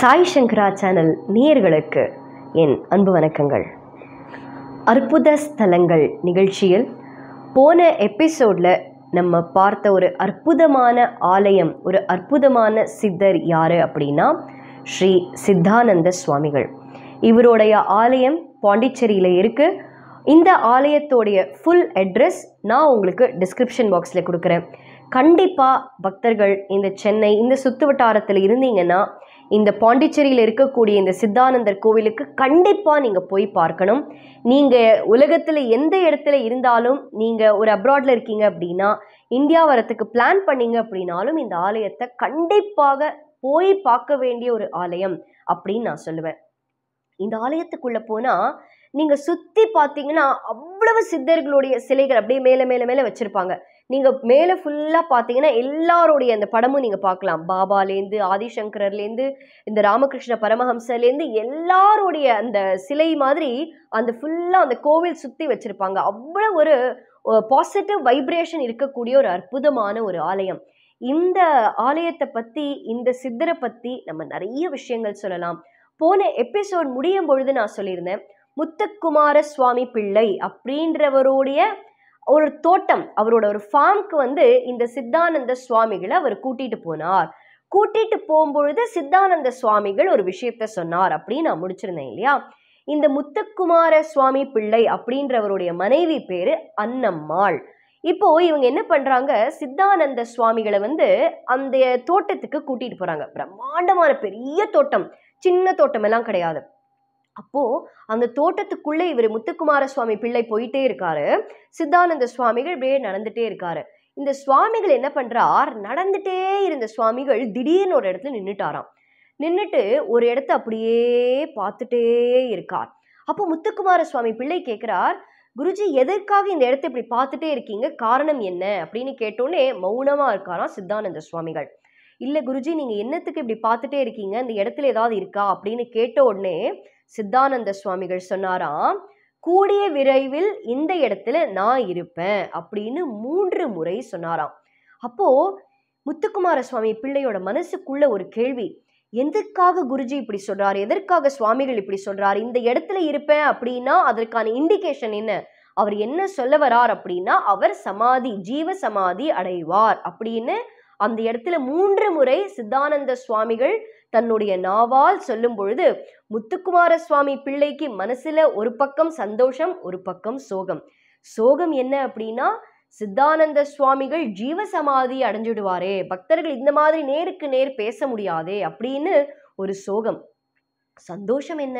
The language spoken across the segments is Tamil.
சாய் சங்கரா சேனல் நேயர்களுக்கு என் அன்பு வணக்கங்கள் அற்புத ஸ்தலங்கள் நிகழ்ச்சியில் போன எபிசோடில் நம்ம பார்த்த ஒரு அற்புதமான ஆலயம் ஒரு அற்புதமான சித்தர் யார் அப்படின்னா ஸ்ரீ சித்தானந்த சுவாமிகள் இவருடைய ஆலயம் பாண்டிச்சேரியில் இருக்குது இந்த ஆலயத்தோடைய ஃபுல் அட்ரஸ் நான் உங்களுக்கு டிஸ்கிரிப்ஷன் பாக்ஸில் கொடுக்குறேன் கண்டிப்பாக பக்தர்கள் இந்த சென்னை இந்த சுற்று வட்டாரத்தில் இருந்தீங்கன்னா இந்த பாண்டிச்சேரியில் இருக்கக்கூடிய இந்த சித்தானந்தர் கோவிலுக்கு கண்டிப்பாக நீங்கள் போய் பார்க்கணும் நீங்கள் உலகத்தில் எந்த இடத்துல இருந்தாலும் நீங்கள் ஒரு அப்ராடில் இருக்கீங்க அப்படின்னா இந்தியா வரத்துக்கு பிளான் பண்ணீங்க அப்படின்னாலும் இந்த ஆலயத்தை கண்டிப்பாக போய் பார்க்க வேண்டிய ஒரு ஆலயம் அப்படின்னு நான் சொல்லுவேன் இந்த ஆலயத்துக்குள்ளே போனால் நீங்கள் சுற்றி பார்த்தீங்கன்னா அவ்வளவு சித்தர்களுடைய சிலைகள் அப்படியே மேலே மேலே மேலே வச்சுருப்பாங்க நீங்கள் மேலே ஃபுல்லாக பார்த்தீங்கன்னா எல்லாருடைய அந்த படமும் நீங்கள் பார்க்கலாம் பாபாலேந்து ஆதிசங்கரர்லேருந்து இந்த ராமகிருஷ்ண பரமஹம்சர்லேருந்து எல்லாருடைய அந்த சிலை மாதிரி அந்த ஃபுல்லாக அந்த கோவில் சுற்றி வச்சுருப்பாங்க அவ்வளோ ஒரு பாசிட்டிவ் வைப்ரேஷன் இருக்கக்கூடிய ஒரு அற்புதமான ஒரு ஆலயம் இந்த ஆலயத்தை பற்றி இந்த சித்தரை பற்றி நம்ம நிறைய விஷயங்கள் சொல்லலாம் போன எபிசோட் முடியும் பொழுது நான் சொல்லியிருந்தேன் முத்துக்குமார சுவாமி பிள்ளை அப்படின்றவருடைய ஒரு தோட்டம் அவரோட ஒரு ஃபார்ம்க்கு வந்து இந்த சித்தானந்த சுவாமிகளை அவர் கூட்டிட்டு போனார் கூட்டிட்டு போகும்பொழுது சித்தானந்த சுவாமிகள் ஒரு விஷயத்த சொன்னார் அப்படின்னு நான் முடிச்சிருந்தேன் இல்லையா இந்த முத்துக்குமார சுவாமி பிள்ளை அப்படின்றவருடைய மனைவி பேரு அன்னம்மாள் இப்போ இவங்க என்ன பண்றாங்க சித்தானந்த சுவாமிகளை வந்து அந்த தோட்டத்துக்கு கூட்டிட்டு போறாங்க பிரம்மாண்டமான பெரிய தோட்டம் சின்ன தோட்டம் எல்லாம் கிடையாது அப்போது அந்த தோட்டத்துக்குள்ளே இவர் முத்துக்குமார சுவாமி பிள்ளை போயிட்டே இருக்காரு சித்தானந்த சுவாமிகள் இப்படியே நடந்துகிட்டே இருக்காரு இந்த சுவாமிகள் என்ன பண்ணுறார் நடந்துட்டே இருந்த சுவாமிகள் திடீர்னு ஒரு இடத்துல நின்றுட்டாராம் நின்றுட்டு ஒரு இடத்த அப்படியே பார்த்துட்டே இருக்கார் அப்போ முத்துக்குமார சுவாமி பிள்ளை கேட்குறார் குருஜி எதற்காக இந்த இடத்த இப்படி பார்த்துட்டே இருக்கீங்க காரணம் என்ன அப்படின்னு கேட்டோன்னே மௌனமாக இருக்காராம் சித்தானந்த சுவாமிகள் இல்லை குருஜி நீங்கள் என்னத்துக்கு இப்படி பார்த்துட்டே இருக்கீங்க இந்த இடத்துல ஏதாவது இருக்கா அப்படின்னு கேட்ட உடனே சித்தானந்த சுவாமிகள் சொன்னாராம் கூடிய விரைவில் இந்த இடத்துல நான் இருப்பேன் அப்படின்னு மூன்று முறை சொன்னாராம் அப்போ முத்துக்குமார சுவாமி பிள்ளையோட மனசுக்குள்ள ஒரு கேள்வி எதற்காக குருஜி இப்படி சொல்றாரு எதற்காக சுவாமிகள் இப்படி சொல்றாரு இந்த இடத்துல இருப்பேன் அப்படின்னா அதற்கான இண்டிகேஷன் என்ன அவர் என்ன சொல்ல வரார் அப்படின்னா அவர் சமாதி ஜீவ சமாதி அடைவார் அப்படின்னு அந்த இடத்துல மூன்று முறை சித்தானந்த சுவாமிகள் தன்னுடைய நாவால் சொல்லும் பொழுது முத்துக்குமார சுவாமி பிள்ளைக்கு மனசுல ஒரு பக்கம் சந்தோஷம் ஒரு பக்கம் சோகம் சோகம் என்ன அப்படின்னா சித்தானந்த சுவாமிகள் ஜீவசமாதி அடைஞ்சிடுவாரே பக்தர்கள் இந்த மாதிரி நேருக்கு நேர் பேச முடியாதே அப்படின்னு ஒரு சோகம் சந்தோஷம் என்ன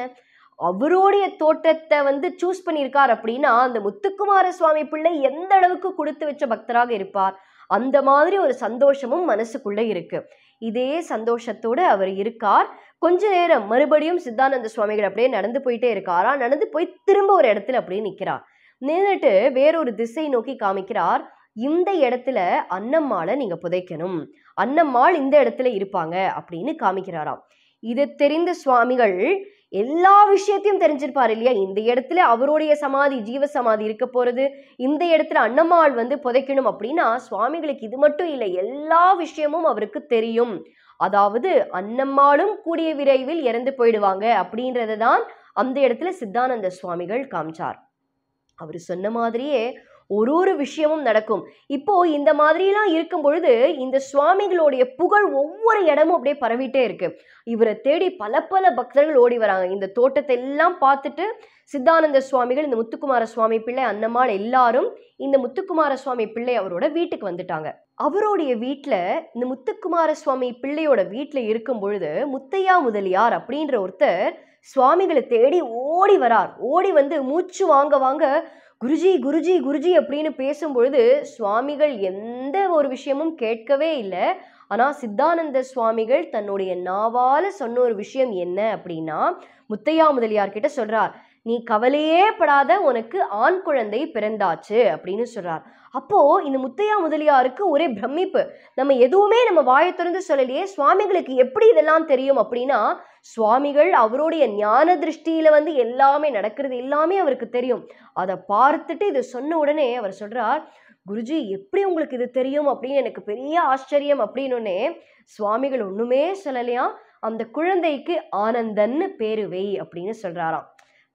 அவருடைய தோற்றத்தை வந்து சூஸ் பண்ணியிருக்கார் அப்படின்னா அந்த முத்துக்குமார சுவாமி பிள்ளை எந்த அளவுக்கு கொடுத்து வச்ச பக்தராக இருப்பார் அந்த மாதிரி ஒரு சந்தோஷமும் மனசுக்குள்ளே இருக்குது இதே சந்தோஷத்தோடு அவர் இருக்கார் கொஞ்ச நேரம் மறுபடியும் சித்தானந்த சுவாமிகள் அப்படியே நடந்து போயிட்டே இருக்காரா நடந்து போய் திரும்ப ஒரு இடத்துல அப்படியே நிற்கிறார் நின்றுட்டு வேறொரு திசை நோக்கி காமிக்கிறார் இந்த இடத்துல அன்னம்மாளை நீங்க புதைக்கணும் அன்னம்மாள் இந்த இடத்துல இருப்பாங்க அப்படின்னு காமிக்கிறாராம் இது தெரிந்த சுவாமிகள் எல்லா விஷயத்தையும் தெரிஞ்சிருப்பார் இல்லையா இந்த இடத்துல அவருடைய சமாதி ஜீவ சமாதி இருக்க போகிறது இந்த இடத்துல அன்னம்மாள் வந்து புதைக்கணும் அப்படின்னா சுவாமிகளுக்கு இது மட்டும் இல்லை எல்லா விஷயமும் அவருக்கு தெரியும் அதாவது அன்னம்மாளும் கூடிய விரைவில் இறந்து போயிடுவாங்க அப்படின்றத தான் அந்த இடத்துல சித்தானந்த சுவாமிகள் காமிச்சார் அவர் சொன்ன மாதிரியே ஒரு ஒரு விஷயமும் நடக்கும் இப்போ இந்த மாதிரிலாம் இருக்கும் பொழுது இந்த சுவாமிகளுடைய புகழ் ஒவ்வொரு இடமும் அப்படியே பரவிட்டே இருக்கு இவரை தேடி பல பல பக்தர்கள் ஓடி வராங்க இந்த தோட்டத்தை எல்லாம் பார்த்துட்டு சித்தானந்த சுவாமிகள் இந்த முத்துக்குமார சுவாமி பிள்ளை அந்தம்மாள் எல்லாரும் இந்த முத்துக்குமார சுவாமி பிள்ளை அவரோட வீட்டுக்கு வந்துட்டாங்க அவருடைய வீட்டில் இந்த முத்துக்குமார சுவாமி பிள்ளையோட வீட்டில் இருக்கும் பொழுது முத்தையா முதலியார் அப்படின்ற ஒருத்தர் சுவாமிகளை தேடி ஓடி வரார் ஓடி வந்து மூச்சு வாங்க வாங்க குருஜி குருஜி குருஜி அப்படின்னு பேசும்பொழுது சுவாமிகள் எந்த ஒரு விஷயமும் கேட்கவே இல்லை ஆனால் சித்தானந்த சுவாமிகள் தன்னுடைய நாவால் சொன்ன ஒரு விஷயம் என்ன அப்படின்னா முத்தையா முதலியார் கிட்ட சொல்கிறார் நீ கவலையே படாத உனக்கு ஆண் குழந்தை பிறந்தாச்சு அப்படின்னு சொல்றார் அப்போ இந்த முத்தையா முதலியாருக்கு ஒரே பிரமிப்பு நம்ம எதுவுமே நம்ம வாயை திறந்து சொல்லலையே சுவாமிகளுக்கு எப்படி இதெல்லாம் தெரியும் அப்படின்னா சுவாமிகள் அவருடைய ஞான திருஷ்டியில வந்து எல்லாமே நடக்கிறது எல்லாமே அவருக்கு தெரியும் அதை பார்த்துட்டு இதை சொன்ன உடனே அவர் சொல்றார் குருஜி எப்படி உங்களுக்கு இது தெரியும் அப்படின்னு எனக்கு பெரிய ஆச்சரியம் அப்படின்னு சுவாமிகள் ஒண்ணுமே சொல்லலையா அந்த குழந்தைக்கு ஆனந்தன்னு பேரு வெய் அப்படின்னு சொல்றாராம்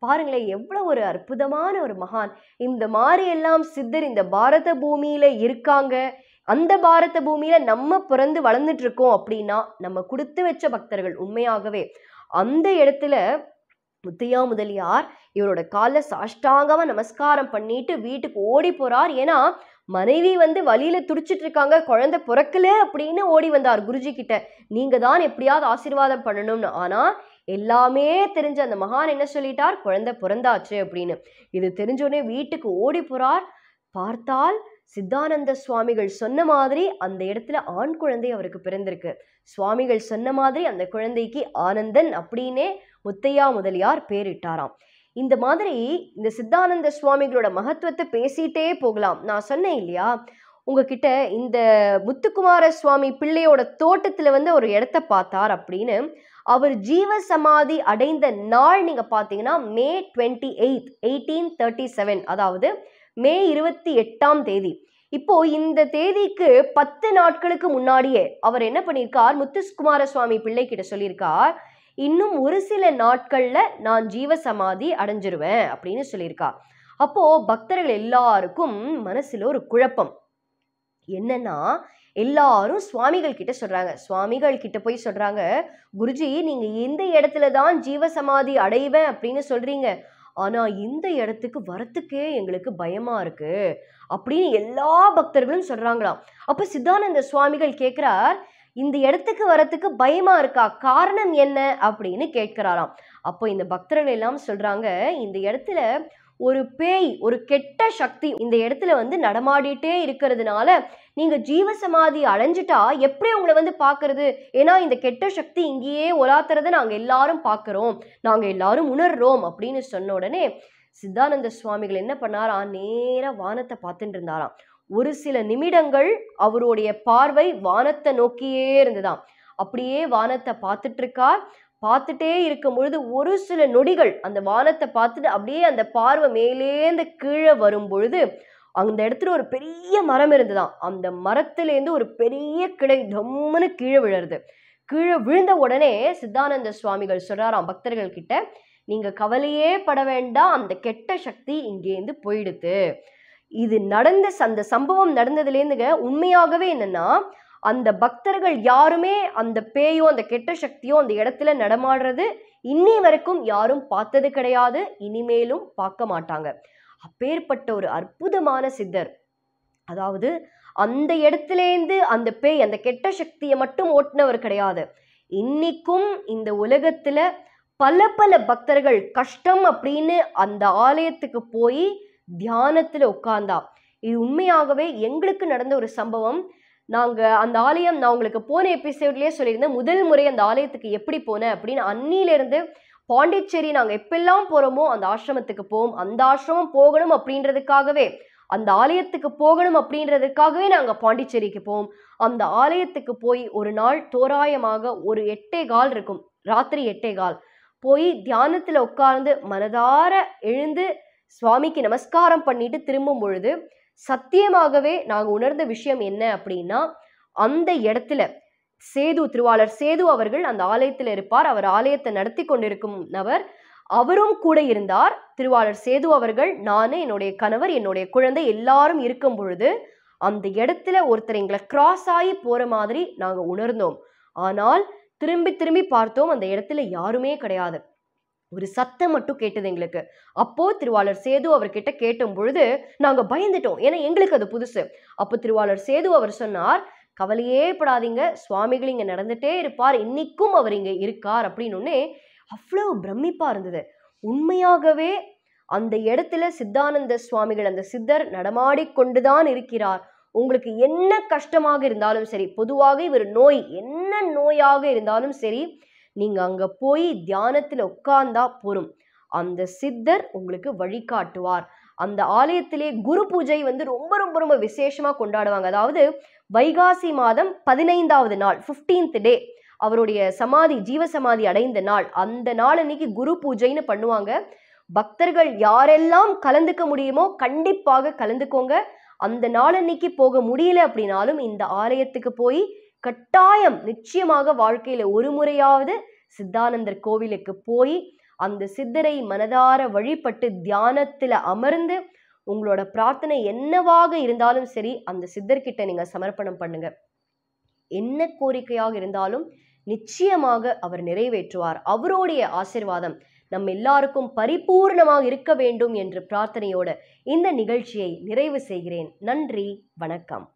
பாருங்களேன் எவ்வளோ ஒரு அற்புதமான ஒரு மகான் இந்த மாதிரி எல்லாம் சித்தர் இந்த பாரத பூமியில் இருக்காங்க அந்த பாரத பூமியில் நம்ம பிறந்து வளர்ந்துட்டுருக்கோம் அப்படின்னா நம்ம கொடுத்து வச்ச பக்தர்கள் உண்மையாகவே அந்த இடத்துல முத்தையா முதலியார் இவரோட கால சாஷ்டாங்கமாக நமஸ்காரம் பண்ணிட்டு வீட்டுக்கு ஓடி போகிறார் ஏன்னா மனைவி வந்து வழியில் துடிச்சிட்டு இருக்காங்க குழந்தை பிறக்கல அப்படின்னு ஓடி வந்தார் குருஜி கிட்ட நீங்கள் தான் எப்படியாவது ஆசீர்வாதம் பண்ணணும்னு ஆனால் எல்லாமே தெரிஞ்ச அந்த மகான் என்ன சொல்லிட்டார் குழந்தை பிறந்தாச்சு அப்படின்னு இது தெரிஞ்சோடனே வீட்டுக்கு ஓடி போறார் பார்த்தால் சித்தானந்த சுவாமிகள் சொன்ன மாதிரி அந்த இடத்துல ஆண் குழந்தை அவருக்கு பிறந்திருக்கு சுவாமிகள் சொன்ன மாதிரி அந்த குழந்தைக்கு ஆனந்தன் அப்படின்னே முத்தையா முதலியார் பேரிட்டாராம் இந்த மாதிரி இந்த சித்தானந்த சுவாமிகளோட மகத்துவத்தை பேசிட்டே போகலாம் நான் சொன்னேன் இல்லையா உங்ககிட்ட இந்த முத்துக்குமார சுவாமி பிள்ளையோட தோட்டத்தில் வந்து ஒரு இடத்த பார்த்தார் அப்படின்னு அவர் ஜீவ சமாதி அடைந்த நாள் நீங்கள் பார்த்தீங்கன்னா May twenty eight eighteen thirty seven அதாவது மே இருபத்தி எட்டாம் தேதி இப்போ இந்த தேதிக்கு பத்து நாட்களுக்கு முன்னாடியே அவர் என்ன பண்ணியிருக்கார் முத்துஸ்குமார சுவாமி பிள்ளை கிட்ட சொல்லியிருக்கார் இன்னும் ஒரு சில நாட்கள்ல நான் ஜீவ சமாதி அடைஞ்சிருவேன் அப்படின்னு சொல்லியிருக்கா அப்போ பக்தர்கள் எல்லாருக்கும் மனசுல ஒரு குழப்பம் என்னன்னா எல்லாரும் சுவாமிகள் கிட்ட சொல்கிறாங்க சுவாமிகள் கிட்ட போய் சொல்கிறாங்க குருஜி நீங்கள் எந்த இடத்துல தான் ஜீவசமாதி அடைவேன் அப்படின்னு சொல்கிறீங்க ஆனால் இந்த இடத்துக்கு வரத்துக்கே எங்களுக்கு பயமாக இருக்குது அப்படின்னு எல்லா பக்தர்களும் சொல்கிறாங்களாம் அப்போ சித்தானந்த சுவாமிகள் கேட்குறார் இந்த இடத்துக்கு வரத்துக்கு பயமா இருக்கா காரணம் என்ன அப்படின்னு கேட்கிறாராம் அப்போ இந்த பக்தர்கள் எல்லாம் சொல்றாங்க இந்த இடத்துல ஒரு பேய் ஒரு கெட்ட சக்தி இந்த இடத்துல வந்து நடமாடிட்டே இருக்கிறதுனால நீங்கள் ஜீவசமாதி அடைஞ்சிட்டா எப்படி உங்களை வந்து பார்க்கறது ஏன்னா இந்த கெட்ட சக்தி இங்கேயே ஒலாத்துறதை நாங்கள் எல்லாரும் பார்க்குறோம் நாங்கள் எல்லாரும் உணர்றோம் அப்படின்னு சொன்ன உடனே சித்தானந்த சுவாமிகள் என்ன பண்ணாரா நேராக வானத்தை பார்த்துட்டு இருந்தாராம் ஒரு சில நிமிடங்கள் அவருடைய பார்வை வானத்தை நோக்கியே இருந்ததாம் அப்படியே வானத்தை பார்த்துட்டு இருக்கார் பார்த்துட்டே இருக்கும் பொழுது ஒரு சில நொடிகள் அந்த வானத்தை பார்த்துட்டு அப்படியே அந்த பார்வை மேலேந்து கீழே வரும் பொழுது அந்த இடத்துல ஒரு பெரிய மரம் இருந்துதான் அந்த மரத்துலேருந்து ஒரு பெரிய கிளை தம்முன்னு கீழே விழருது கீழே விழுந்த உடனே சித்தானந்த சுவாமிகள் சொல்கிறாராம் பக்தர்கள் கிட்ட நீங்கள் கவலையே பட வேண்டாம் அந்த கெட்ட சக்தி இங்கேருந்து போயிடுது இது நடந்த அந்த சம்பவம் நடந்ததுலேருந்துங்க உண்மையாகவே என்னென்னா அந்த பக்தர்கள் யாருமே அந்த பேயோ அந்த கெட்ட சக்தியோ அந்த இடத்துல நடமாடுறது இன்னி வரைக்கும் யாரும் பார்த்தது கிடையாது இனிமேலும் பார்க்க மாட்டாங்க அப்பேற்பட்ட ஒரு அற்புதமான சித்தர் அதாவது அந்த இடத்துலேருந்து அந்த பேய் அந்த கெட்ட சக்தியை மட்டும் ஓட்டினவர் கிடையாது இன்னைக்கும் இந்த உலகத்துல பல பல பக்தர்கள் கஷ்டம் அப்படின்னு அந்த ஆலயத்துக்கு போய் தியானத்துல உட்கார்ந்தா இது உண்மையாகவே எங்களுக்கு நடந்த ஒரு சம்பவம் நாங்கள் அந்த ஆலயம் நான் உங்களுக்கு போன எபிசோட்லேயே சொல்லியிருந்தேன் முதல் முறை அந்த ஆலயத்துக்கு எப்படி போனேன் அப்படின்னு அன்னிலேருந்து பாண்டிச்சேரி நாங்கள் எப்பெல்லாம் போகிறோமோ அந்த ஆசிரமத்துக்கு போவோம் அந்த ஆசிரமம் போகணும் அப்படின்றதுக்காகவே அந்த ஆலயத்துக்கு போகணும் அப்படின்றதுக்காகவே நாங்கள் பாண்டிச்சேரிக்கு போவோம் அந்த ஆலயத்துக்கு போய் ஒரு நாள் தோராயமாக ஒரு எட்டே கால் இருக்கும் ராத்திரி எட்டே கால் போய் தியானத்தில் உட்கார்ந்து மனதார எழுந்து சுவாமிக்கு நமஸ்காரம் பண்ணிட்டு திரும்பும் பொழுது சத்தியமாகவே நாங்கள் உணர்ந்த விஷயம் என்ன அப்படின்னா அந்த இடத்துல சேது திருவாளர் சேது அவர்கள் அந்த ஆலயத்தில் இருப்பார் அவர் ஆலயத்தை நடத்தி கொண்டிருக்கும் நபர் அவரும் கூட இருந்தார் திருவாளர் சேது அவர்கள் நான் என்னுடைய கணவர் என்னுடைய குழந்தை எல்லாரும் இருக்கும் பொழுது அந்த இடத்துல ஒருத்தர் எங்களை கிராஸ் ஆகி போகிற மாதிரி நாங்கள் உணர்ந்தோம் ஆனால் திரும்பி திரும்பி பார்த்தோம் அந்த இடத்துல யாருமே கிடையாது ஒரு சத்தம் மட்டும் கேட்டது எங்களுக்கு அப்போ திருவாளர் சேது அவர்கிட்ட கேட்டும் பொழுது நாங்க பயந்துட்டோம் ஏன்னா எங்களுக்கு அது புதுசு அப்போ திருவாளர் சேது அவர் சொன்னார் கவலையே படாதீங்க சுவாமிகள் இங்கே நடந்துட்டே இருப்பார் இன்னைக்கும் அவர் இங்கே இருக்கார் அப்படின்னு அவ்வளோ பிரமிப்பாக இருந்தது உண்மையாகவே அந்த இடத்துல சித்தானந்த சுவாமிகள் அந்த சித்தர் நடமாடிக்கொண்டுதான் இருக்கிறார் உங்களுக்கு என்ன கஷ்டமாக இருந்தாலும் சரி பொதுவாக இவர் நோய் என்ன நோயாக இருந்தாலும் சரி நீங்கள் அங்கே போய் தியானத்தில் உட்கார்ந்தா போரும் அந்த சித்தர் உங்களுக்கு வழிகாட்டுவார் அந்த ஆலயத்திலே குரு பூஜை வந்து ரொம்ப ரொம்ப ரொம்ப விசேஷமாக கொண்டாடுவாங்க அதாவது வைகாசி மாதம் பதினைந்தாவது நாள் ஃபிஃப்டீன்த் டே அவருடைய சமாதி ஜீவசமாதி அடைந்த நாள் அந்த நாள் அன்னைக்கு குரு பூஜைன்னு பண்ணுவாங்க பக்தர்கள் யாரெல்லாம் கலந்துக்க முடியுமோ கண்டிப்பாக கலந்துக்கோங்க அந்த நாள் அன்னைக்கு போக முடியல அப்படின்னாலும் இந்த ஆலயத்துக்கு போய் கட்டாயம் நிச்சயமாக வாழ்க்கையில ஒரு முறையாவது சித்தானந்தர் கோவிலுக்கு போய் அந்த சித்தரை மனதார வழிபட்டு தியானத்துல அமர்ந்து உங்களோட பிரார்த்தனை என்னவாக இருந்தாலும் சரி அந்த சித்தர்கிட்ட நீங்க சமர்ப்பணம் பண்ணுங்க என்ன கோரிக்கையாக இருந்தாலும் நிச்சயமாக அவர் நிறைவேற்றுவார் அவருடைய ஆசிர்வாதம் நம் எல்லாருக்கும் பரிபூர்ணமாக இருக்க வேண்டும் என்று பிரார்த்தனையோடு இந்த நிகழ்ச்சியை நிறைவு செய்கிறேன் நன்றி வணக்கம்